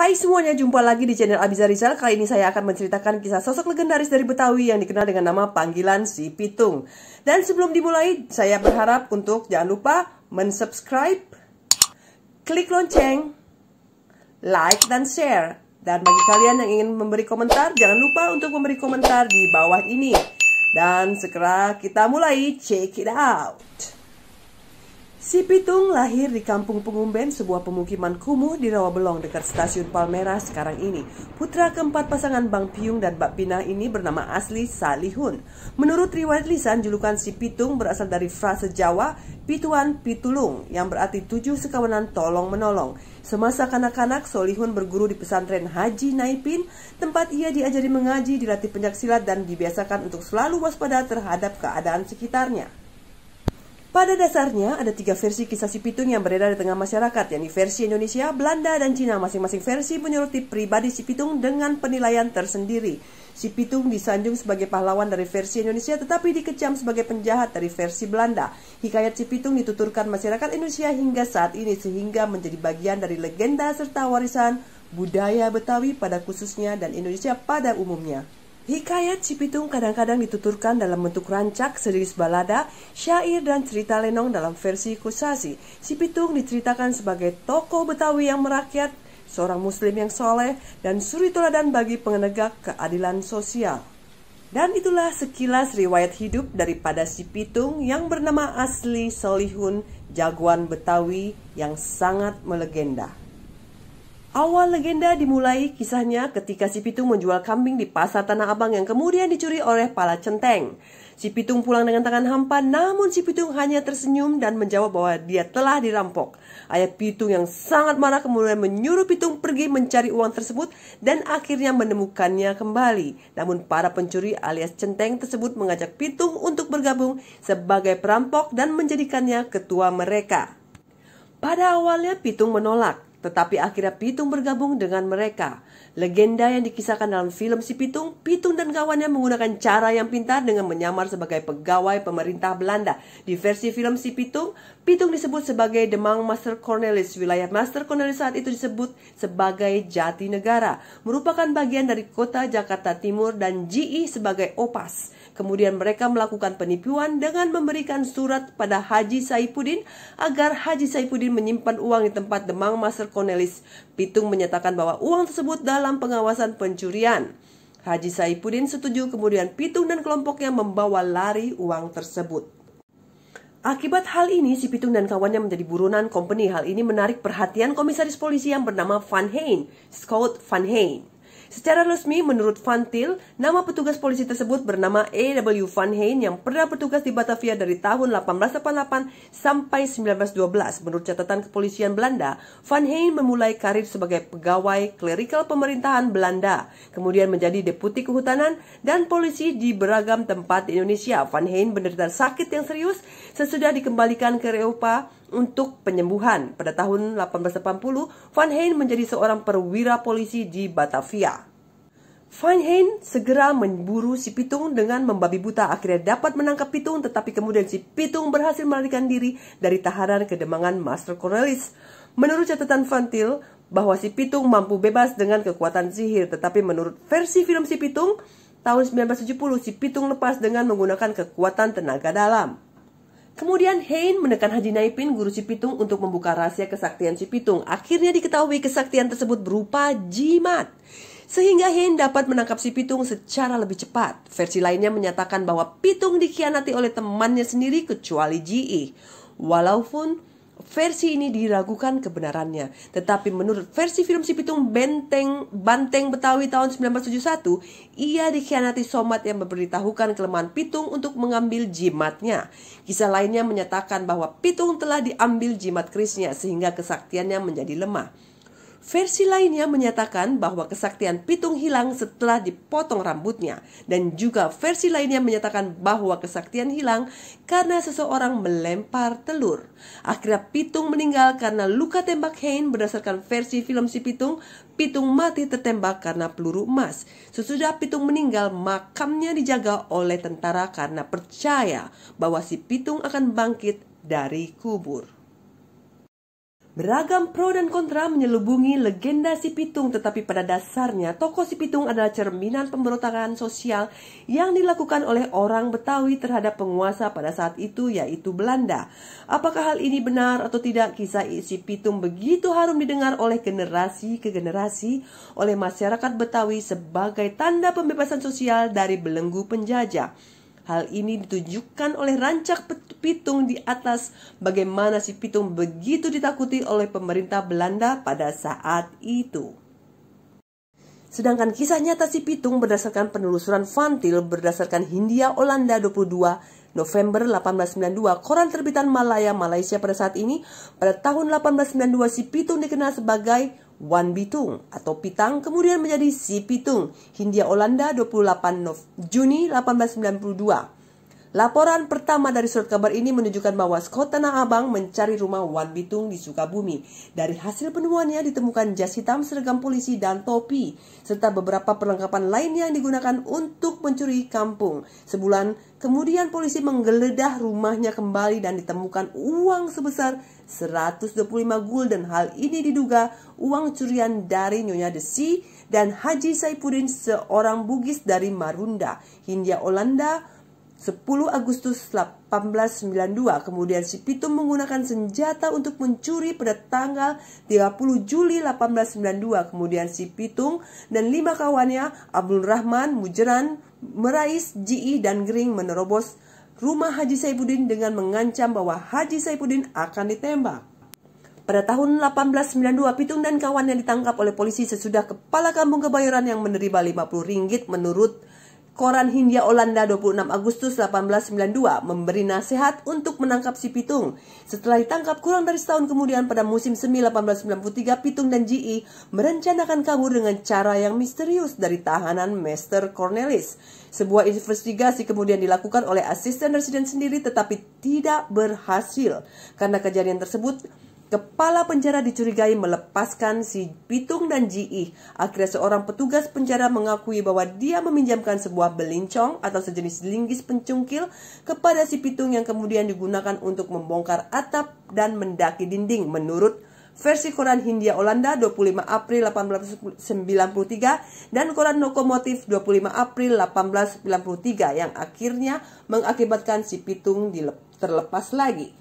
Hai semuanya, jumpa lagi di channel Abiza Rizal. Kali ini saya akan menceritakan kisah sosok legendaris dari Betawi yang dikenal dengan nama panggilan si Pitung. Dan sebelum dimulai, saya berharap untuk jangan lupa mensubscribe, klik lonceng, like, dan share. Dan bagi kalian yang ingin memberi komentar, jangan lupa untuk memberi komentar di bawah ini. Dan segera kita mulai, check it out. Si Pitung lahir di Kampung Pengumben, sebuah pemukiman kumuh di Rawabelong dekat stasiun Palmera sekarang ini. Putra keempat pasangan Bang Piung dan Mbak Pina ini bernama asli Salihun. Menurut riwayat lisan, julukan si Pitung berasal dari frase Jawa Pituan Pitulung yang berarti tujuh sekawanan tolong menolong. Semasa kanak-kanak, Solihun berguru di pesantren Haji Naipin, tempat ia diajari mengaji, dilatih pencaksilat, dan dibiasakan untuk selalu waspada terhadap keadaan sekitarnya. Pada dasarnya, ada tiga versi kisah si Pitung yang beredar di tengah masyarakat, yakni versi Indonesia, Belanda, dan Cina. Masing-masing versi menyoroti pribadi si Pitung dengan penilaian tersendiri. Si Pitung disanjung sebagai pahlawan dari versi Indonesia, tetapi dikecam sebagai penjahat dari versi Belanda. Hikayat si Pitung dituturkan masyarakat Indonesia hingga saat ini, sehingga menjadi bagian dari legenda serta warisan budaya Betawi pada khususnya dan Indonesia pada umumnya. Hikayat Cipitung kadang-kadang dituturkan dalam bentuk rancak, serius balada, syair, dan cerita lenong dalam versi kusasi. Cipitung diceritakan sebagai tokoh Betawi yang merakyat, seorang muslim yang soleh, dan suri teladan bagi pengenegak keadilan sosial. Dan itulah sekilas riwayat hidup daripada si yang bernama asli Solihun, jagoan Betawi yang sangat melegenda. Awal legenda dimulai kisahnya ketika si Pitung menjual kambing di pasar Tanah Abang yang kemudian dicuri oleh Pala Centeng. Si Pitung pulang dengan tangan hampa namun si Pitung hanya tersenyum dan menjawab bahwa dia telah dirampok. Ayah Pitung yang sangat marah kemudian menyuruh Pitung pergi mencari uang tersebut dan akhirnya menemukannya kembali. Namun para pencuri alias Centeng tersebut mengajak Pitung untuk bergabung sebagai perampok dan menjadikannya ketua mereka. Pada awalnya Pitung menolak tetapi akhirnya Pitung bergabung dengan mereka. Legenda yang dikisahkan dalam film Si Pitung, Pitung dan kawannya menggunakan cara yang pintar dengan menyamar sebagai pegawai pemerintah Belanda. Di versi film Si Pitung, Pitung disebut sebagai Demang Master Cornelis. Wilayah Master Cornelis saat itu disebut sebagai Jati Negara, merupakan bagian dari kota Jakarta Timur dan GI sebagai Opas. Kemudian mereka melakukan penipuan dengan memberikan surat pada Haji Saipudin agar Haji Saipudin menyimpan uang di tempat Demang Master Cornelis Pitung menyatakan bahwa uang tersebut dalam pengawasan pencurian. Haji Saipudin setuju kemudian Pitung dan kelompoknya membawa lari uang tersebut. Akibat hal ini, si Pitung dan kawannya menjadi buronan company. Hal ini menarik perhatian komisaris polisi yang bernama Van Heen, Scott Van Heen. Secara resmi, menurut Van Til, nama petugas polisi tersebut bernama A.W. Van Heen yang pernah bertugas di Batavia dari tahun 1888 sampai 1912. Menurut catatan kepolisian Belanda, Van Heen memulai karir sebagai pegawai klerikal pemerintahan Belanda, kemudian menjadi deputi kehutanan dan polisi di beragam tempat di Indonesia. Van Heen menderita sakit yang serius sesudah dikembalikan ke Eropa untuk penyembuhan. Pada tahun 1880, Van Heen menjadi seorang perwira polisi di Batavia. Van Heen segera memburu si Pitung dengan membabi buta. Akhirnya dapat menangkap Pitung, tetapi kemudian si Pitung berhasil melarikan diri dari tahanan kedemangan Master Cornelis. Menurut catatan Van Til, bahwa si Pitung mampu bebas dengan kekuatan sihir, tetapi menurut versi film si Pitung, tahun 1970 si Pitung lepas dengan menggunakan kekuatan tenaga dalam. Kemudian Hein menekan Haji Naipin, guru Cipitung, untuk membuka rahasia kesaktian Cipitung. Akhirnya diketahui kesaktian tersebut berupa jimat. Sehingga Hein dapat menangkap si Pitung secara lebih cepat. Versi lainnya menyatakan bahwa Pitung dikhianati oleh temannya sendiri kecuali Ji. Walaupun versi ini diragukan kebenarannya. Tetapi menurut versi film Si Pitung Benteng Banteng Betawi tahun 1971, ia dikhianati somat yang memberitahukan kelemahan Pitung untuk mengambil jimatnya. Kisah lainnya menyatakan bahwa Pitung telah diambil jimat Krisnya sehingga kesaktiannya menjadi lemah. Versi lainnya menyatakan bahwa kesaktian Pitung hilang setelah dipotong rambutnya dan juga versi lainnya menyatakan bahwa kesaktian hilang karena seseorang melempar telur. Akhirnya Pitung meninggal karena luka tembak Hein berdasarkan versi film si Pitung, Pitung mati tertembak karena peluru emas. Sesudah Pitung meninggal, makamnya dijaga oleh tentara karena percaya bahwa si Pitung akan bangkit dari kubur. Beragam pro dan kontra menyelubungi legenda si Pitung, tetapi pada dasarnya tokoh si Pitung adalah cerminan pemberontakan sosial yang dilakukan oleh orang Betawi terhadap penguasa pada saat itu yaitu Belanda. Apakah hal ini benar atau tidak? Kisah si Pitung begitu harum didengar oleh generasi ke generasi oleh masyarakat Betawi sebagai tanda pembebasan sosial dari belenggu penjajah. Hal ini ditunjukkan oleh rancak Pitung di atas bagaimana si Pitung begitu ditakuti oleh pemerintah Belanda pada saat itu. Sedangkan kisah nyata si Pitung berdasarkan penelusuran Fantil berdasarkan Hindia Olanda 22 November 1892, koran terbitan Malaya Malaysia pada saat ini, pada tahun 1892 si Pitung dikenal sebagai Wan Bitung atau Pitang kemudian menjadi Si Pitung, Hindia Belanda 28 Juni 1892. Laporan pertama dari surat kabar ini menunjukkan bahwa Skot Tanah Abang mencari rumah Wan Bitung di Sukabumi. Dari hasil penemuannya ditemukan jas hitam seragam polisi dan topi, serta beberapa perlengkapan lainnya yang digunakan untuk mencuri kampung. Sebulan kemudian polisi menggeledah rumahnya kembali dan ditemukan uang sebesar 125 gulden. Hal ini diduga uang curian dari Nyonya Desi dan Haji Saipudin seorang Bugis dari Marunda, Hindia Olanda, 10 Agustus 1892 kemudian si Pitung menggunakan senjata untuk mencuri pada tanggal 30 Juli 1892 kemudian si Pitung dan lima kawannya Abdul Rahman, Mujeran, Merais, Ji dan Gering menerobos rumah Haji Saipudin dengan mengancam bahwa Haji Saipudin akan ditembak. Pada tahun 1892, Pitung dan kawannya ditangkap oleh polisi sesudah kepala kampung Kebayoran yang menerima 50 ringgit menurut koran Hindia Olanda 26 Agustus 1892 memberi nasihat untuk menangkap si Pitung. Setelah ditangkap kurang dari setahun kemudian pada musim semi 1893, Pitung dan Ji merencanakan kabur dengan cara yang misterius dari tahanan Master Cornelis. Sebuah investigasi kemudian dilakukan oleh asisten residen sendiri tetapi tidak berhasil. Karena kejadian tersebut, Kepala penjara dicurigai melepaskan si Pitung dan Ji Akhirnya seorang petugas penjara mengakui bahwa dia meminjamkan sebuah belincong atau sejenis linggis pencungkil kepada si Pitung yang kemudian digunakan untuk membongkar atap dan mendaki dinding menurut versi koran Hindia Olanda 25 April 1893 dan koran Lokomotif 25 April 1893 yang akhirnya mengakibatkan si Pitung terlepas lagi.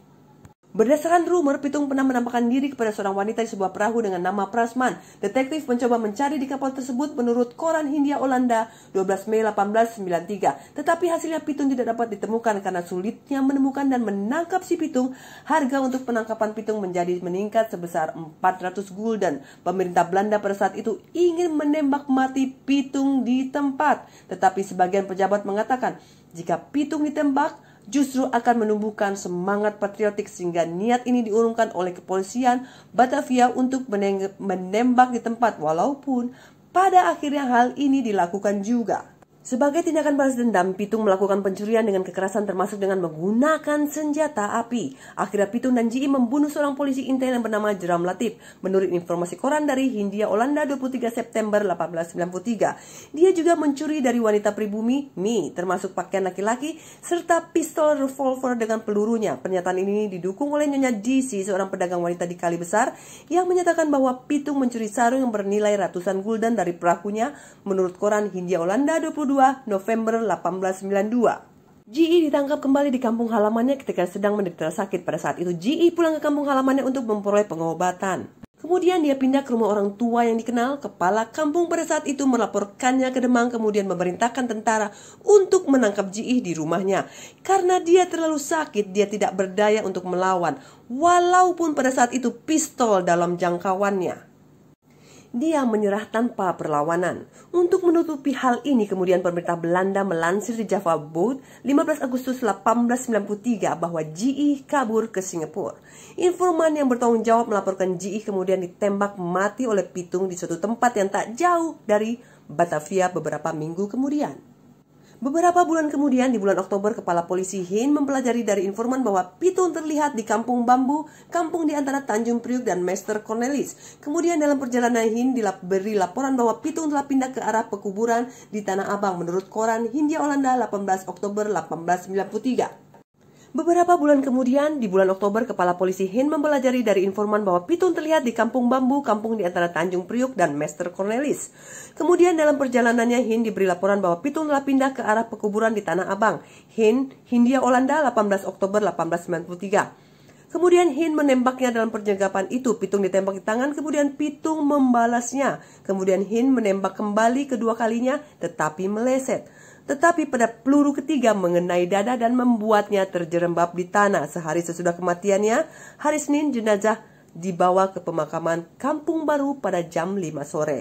Berdasarkan rumor, Pitung pernah menampakkan diri kepada seorang wanita di sebuah perahu dengan nama Prasman. Detektif mencoba mencari di kapal tersebut menurut koran Hindia Olanda 12 Mei 1893. Tetapi hasilnya Pitung tidak dapat ditemukan karena sulitnya menemukan dan menangkap si Pitung. Harga untuk penangkapan Pitung menjadi meningkat sebesar 400 gulden. Pemerintah Belanda pada saat itu ingin menembak mati Pitung di tempat. Tetapi sebagian pejabat mengatakan, jika Pitung ditembak, justru akan menumbuhkan semangat patriotik sehingga niat ini diurungkan oleh kepolisian Batavia untuk menembak di tempat walaupun pada akhirnya hal ini dilakukan juga sebagai tindakan balas dendam, Pitung melakukan pencurian dengan kekerasan termasuk dengan menggunakan senjata api. Akhirnya Pitung dan Ji membunuh seorang polisi intel yang bernama Jeram Latif. Menurut informasi koran dari Hindia Olanda 23 September 1893. Dia juga mencuri dari wanita pribumi Mi, termasuk pakaian laki-laki, serta pistol revolver dengan pelurunya. Pernyataan ini didukung oleh Nyonya DC, seorang pedagang wanita di Kali Besar, yang menyatakan bahwa Pitung mencuri sarung yang bernilai ratusan gulden dari perakunya. Menurut koran Hindia Olanda 22 2 November 1892. GE ditangkap kembali di kampung halamannya ketika sedang menderita sakit. Pada saat itu GE pulang ke kampung halamannya untuk memperoleh pengobatan. Kemudian dia pindah ke rumah orang tua yang dikenal, kepala kampung pada saat itu melaporkannya ke Demang kemudian memerintahkan tentara untuk menangkap Ji e di rumahnya. Karena dia terlalu sakit, dia tidak berdaya untuk melawan, walaupun pada saat itu pistol dalam jangkauannya dia menyerah tanpa perlawanan. Untuk menutupi hal ini, kemudian pemerintah Belanda melansir di Java Boat 15 Agustus 1893 bahwa Ji e kabur ke Singapura. Informan yang bertanggung jawab melaporkan Ji e kemudian ditembak mati oleh Pitung di suatu tempat yang tak jauh dari Batavia beberapa minggu kemudian. Beberapa bulan kemudian di bulan Oktober, Kepala Polisi Hin mempelajari dari informan bahwa Pitun terlihat di Kampung Bambu, kampung di antara Tanjung Priuk dan Master Cornelis. Kemudian dalam perjalanan Hin diberi laporan bahwa Pitun telah pindah ke arah pekuburan di Tanah Abang menurut koran Hindia Belanda 18 Oktober 1893. Beberapa bulan kemudian, di bulan Oktober, Kepala Polisi Hin mempelajari dari informan bahwa Pitung terlihat di Kampung Bambu, kampung di antara Tanjung Priuk dan Master Cornelis. Kemudian dalam perjalanannya, Hin diberi laporan bahwa Pitung telah pindah ke arah pekuburan di Tanah Abang, Hin, Hindia Olanda, 18 Oktober 1893. Kemudian Hin menembaknya dalam perjenggapan itu, Pitung ditembak di tangan, kemudian Pitung membalasnya. Kemudian Hin menembak kembali kedua kalinya, tetapi meleset tetapi pada peluru ketiga mengenai dada dan membuatnya terjerembab di tanah. Sehari sesudah kematiannya, hari Senin jenazah dibawa ke pemakaman Kampung Baru pada jam 5 sore.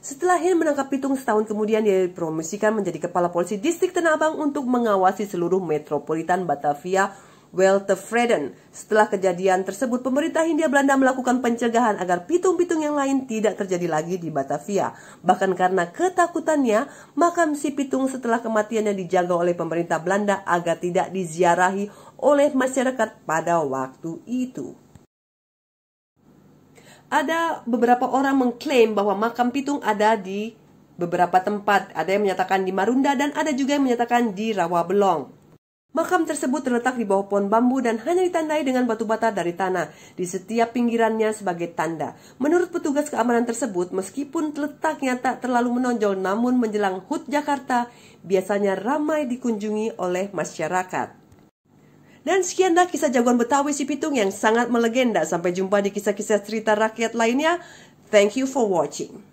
Setelah Hin menangkap Pitung setahun kemudian dia dipromosikan menjadi kepala polisi distrik Tanah Abang untuk mengawasi seluruh metropolitan Batavia Freden. Setelah kejadian tersebut, pemerintah Hindia Belanda melakukan pencegahan agar pitung-pitung yang lain tidak terjadi lagi di Batavia. Bahkan karena ketakutannya, makam si pitung setelah kematiannya dijaga oleh pemerintah Belanda agar tidak diziarahi oleh masyarakat pada waktu itu ada beberapa orang mengklaim bahwa makam pitung ada di beberapa tempat. Ada yang menyatakan di Marunda dan ada juga yang menyatakan di Rawabelong. Makam tersebut terletak di bawah pohon bambu dan hanya ditandai dengan batu bata dari tanah di setiap pinggirannya sebagai tanda. Menurut petugas keamanan tersebut, meskipun letaknya tak terlalu menonjol namun menjelang HUT Jakarta, biasanya ramai dikunjungi oleh masyarakat. Dan sekianlah kisah jagoan Betawi si Pitung yang sangat melegenda. Sampai jumpa di kisah-kisah cerita rakyat lainnya. Thank you for watching.